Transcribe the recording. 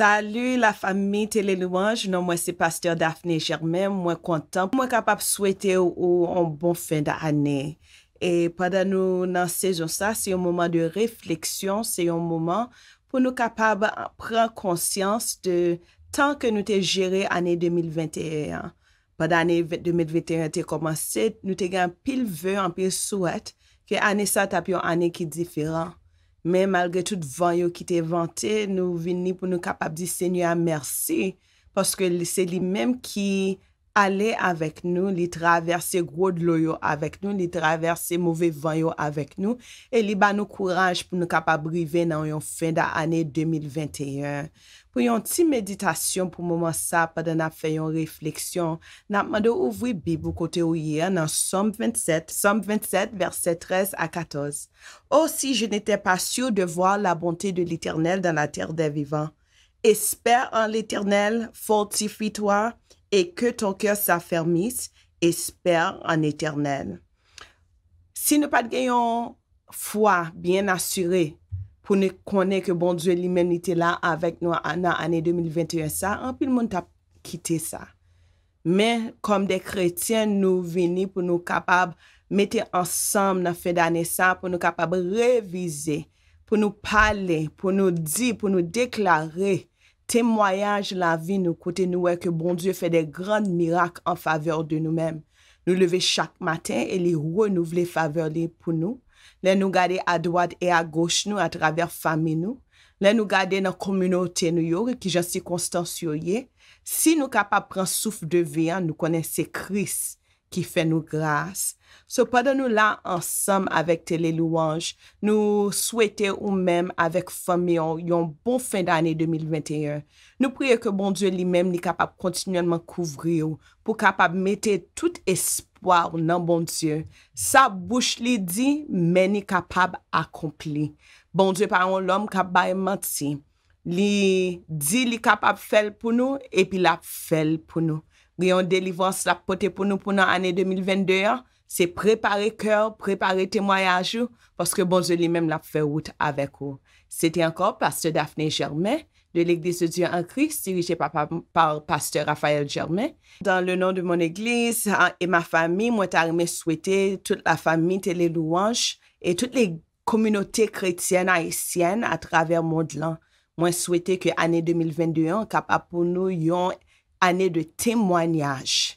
Salou la fami te le louange, nou mwen se pasteur Daphne Germain, mwen kontan, mwen kapap souwete ou ou an bon fin da ane. E padan nou nan sezon sa, se yon mouman de refleksyon, se yon mouman pou nou kapab pran konsyans de tan ke nou te jere ane 2021. Padan ane 2021 te komanse, nou te gen pil ve, an pil souwete, ke ane sa tap yon ane ki diferan. Men malge tout van yo ki te vante, nou vini pou nou kapap di senyo a mersi. Paske se li menm ki... Ale avek nou, li traverse grod lo yo avek nou, li traverse mouvè vanyo avek nou, e li ba nou kouranj pou nou kapabrive nan yon fin da anè 2021. Pou yon ti meditasyon pou mouman sa padan ap fe yon refleksyon, napman do ouvwi bibou kote ou ye nan Somme 27, Somme 27, versè 13 a 14. O si je nète pasyou de vwa la bontè de l'Eternel dan la tèr de vivan. Esper an l'Eternel, fortifi toa. e ke ton kyo sa fermis, e sper an eternel. Si nou pat genyon fwa, bien asyre, pou nou konen ke bon djou li men nite la, avek nou an ane 2021 sa, anpil moun ta kite sa. Men, kom de kretyen nou vini, pou nou kapab mette ansam nan fin d'ane sa, pou nou kapab revize, pou nou pale, pou nou di, pou nou deklare, Te mwayaj la vi nou kote nou wè ke bon Diyo fè de gran mirak an faveur de nou mèm. Nou leve chak maten e li renouvle faveur li pou nou. Lè nou gade a doad e a goch nou a traver fami nou. Lè nou gade nan komunote nou yore ki jansi konstans yoye. Si nou kapap pren souf devyan, nou kone se kris. ki fe nou grase. So padan nou la ansam avèk te le louange, nou swete ou mèm avèk famyon yon bon fin d'anè 2021. Nou priye ke bon Diyo li mèm ni kapap kontinyonman kouvri ou, pou kapap mette tout espoir nan bon Diyo. Sa bouch li di, mè ni kapap akompli. Bon Diyo par an lòm kap bay mati. Li di li kapap fel pou nou, epi la fel pou nou. Gwe yon delivwans la potè pou nou pou nan anè 2022 an, se prepare kèr, prepare temwayajou, paske bon zè li mèm la fè wout avèk ou. Sè te ankon, paste Daphné Germè, de l'Eglise de Dieu en Christ, dirijè pa paste Raphaël Germè. Dan le nan de mon Eglise, e ma fami, mwen ta remè souwète tout la fami tè le louange e tout le komunote kretsyen-haïsyen a travèr mond lan. Mwen souwète ke anè 2022 an, ka pa pou nou yon année de témoignage.